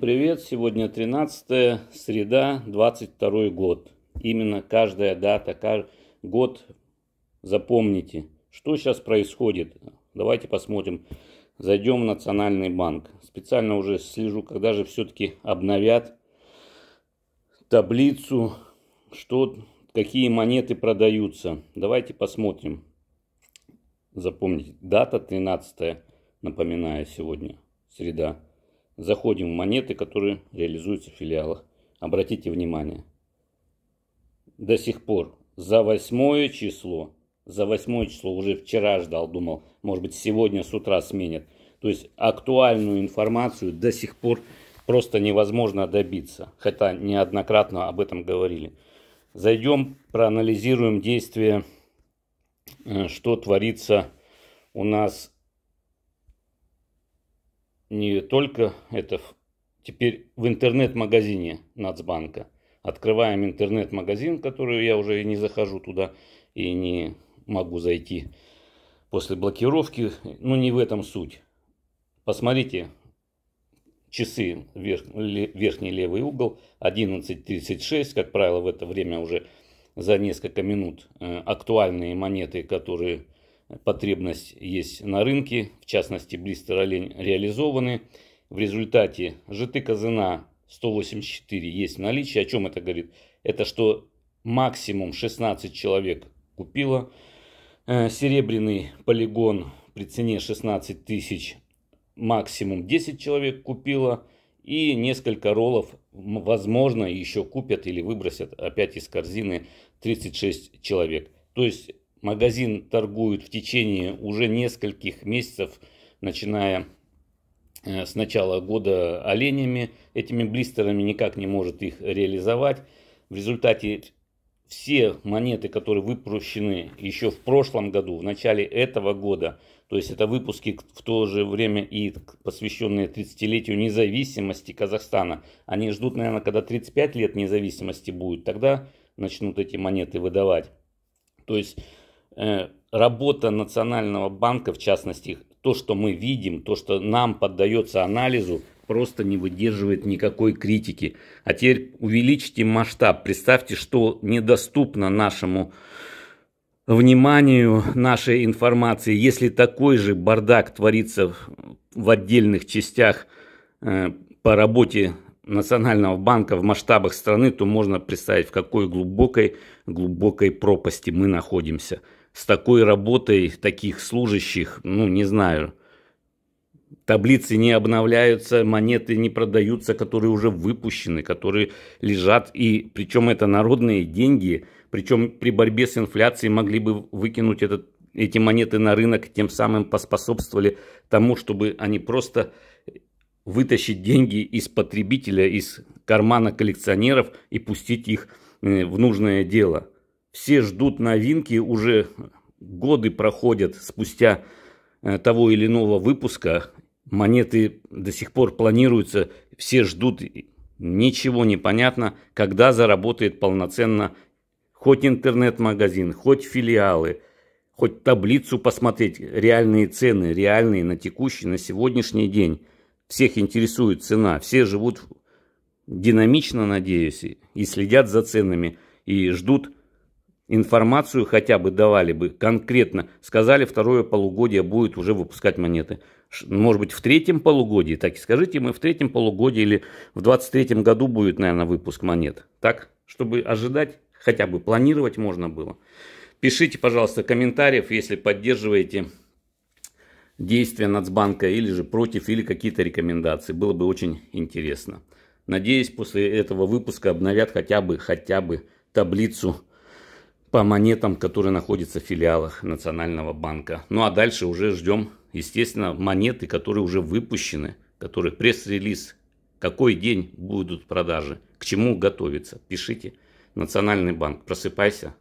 Привет, сегодня 13 среда, 22 год. Именно каждая дата, кажд... год запомните. Что сейчас происходит? Давайте посмотрим. Зайдем в Национальный банк. Специально уже слежу, когда же все-таки обновят таблицу, что, какие монеты продаются. Давайте посмотрим. Запомните, дата 13, напоминаю, сегодня, среда. Заходим в монеты, которые реализуются в филиалах. Обратите внимание. До сих пор за восьмое число, за восьмое число уже вчера ждал, думал, может быть сегодня с утра сменят. То есть актуальную информацию до сих пор просто невозможно добиться. Хотя неоднократно об этом говорили. Зайдем, проанализируем действия, э, что творится у нас не только это теперь в интернет-магазине Нацбанка. Открываем интернет-магазин, который я уже не захожу туда и не могу зайти после блокировки. Но ну, не в этом суть. Посмотрите часы, верх, верхний левый угол, 11.36. Как правило, в это время уже за несколько минут э, актуальные монеты, которые потребность есть на рынке, в частности блистер олень реализованы. В результате житы казына 184 есть в наличии. О чем это говорит? Это что максимум 16 человек купило. Э, серебряный полигон при цене 16 тысяч максимум 10 человек купило. И несколько роллов, возможно, еще купят или выбросят опять из корзины 36 человек. То есть магазин торгует в течение уже нескольких месяцев, начиная э, с начала года оленями. Этими блистерами никак не может их реализовать. В результате все монеты, которые выпущены еще в прошлом году, в начале этого года, то есть это выпуски в то же время и посвященные 30-летию независимости Казахстана, они ждут, наверное, когда 35 лет независимости будет, тогда начнут эти монеты выдавать. То есть Э, работа Национального банка, в частности, то, что мы видим, то, что нам поддается анализу, просто не выдерживает никакой критики. А теперь увеличьте масштаб. Представьте, что недоступно нашему вниманию нашей информации. Если такой же бардак творится в отдельных частях э, по работе Национального банка в масштабах страны, то можно представить, в какой глубокой, глубокой пропасти мы находимся – с такой работой таких служащих, ну, не знаю, таблицы не обновляются, монеты не продаются, которые уже выпущены, которые лежат, и причем это народные деньги, причем при борьбе с инфляцией могли бы выкинуть этот, эти монеты на рынок, тем самым поспособствовали тому, чтобы они просто вытащить деньги из потребителя, из кармана коллекционеров и пустить их э, в нужное дело – все ждут новинки, уже годы проходят спустя э, того или иного выпуска, монеты до сих пор планируются, все ждут, ничего не понятно, когда заработает полноценно хоть интернет-магазин, хоть филиалы, хоть таблицу посмотреть, реальные цены, реальные на текущий, на сегодняшний день. Всех интересует цена, все живут динамично, надеюсь, и следят за ценами, и ждут информацию хотя бы давали бы конкретно, сказали, второе полугодие будет уже выпускать монеты. Может быть, в третьем полугодии, так и скажите, мы в третьем полугодии или в 23 году будет, наверное, выпуск монет. Так, чтобы ожидать, хотя бы планировать можно было. Пишите, пожалуйста, комментариев, если поддерживаете действия Нацбанка или же против, или какие-то рекомендации. Было бы очень интересно. Надеюсь, после этого выпуска обновят хотя бы, хотя бы таблицу по монетам, которые находятся в филиалах Национального банка. Ну а дальше уже ждем, естественно, монеты, которые уже выпущены, которые пресс-релиз, какой день будут продажи, к чему готовиться. Пишите. Национальный банк. Просыпайся,